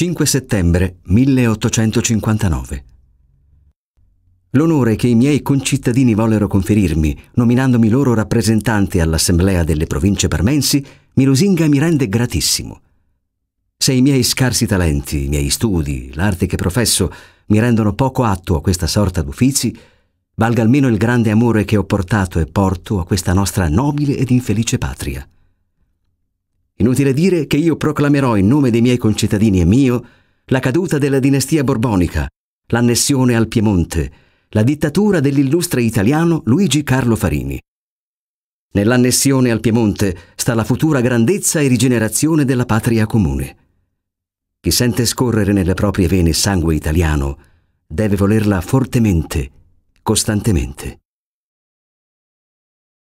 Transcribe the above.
5 settembre 1859. L'onore che i miei concittadini vollero conferirmi, nominandomi loro rappresentante all'Assemblea delle province parmensi, mi lusinga e mi rende gratissimo. Se i miei scarsi talenti, i miei studi, l'arte che professo mi rendono poco atto a questa sorta d'uffici, valga almeno il grande amore che ho portato e porto a questa nostra nobile ed infelice patria. Inutile dire che io proclamerò in nome dei miei concittadini e mio la caduta della dinastia borbonica, l'annessione al Piemonte, la dittatura dell'illustre italiano Luigi Carlo Farini. Nell'annessione al Piemonte sta la futura grandezza e rigenerazione della patria comune. Chi sente scorrere nelle proprie vene sangue italiano deve volerla fortemente, costantemente.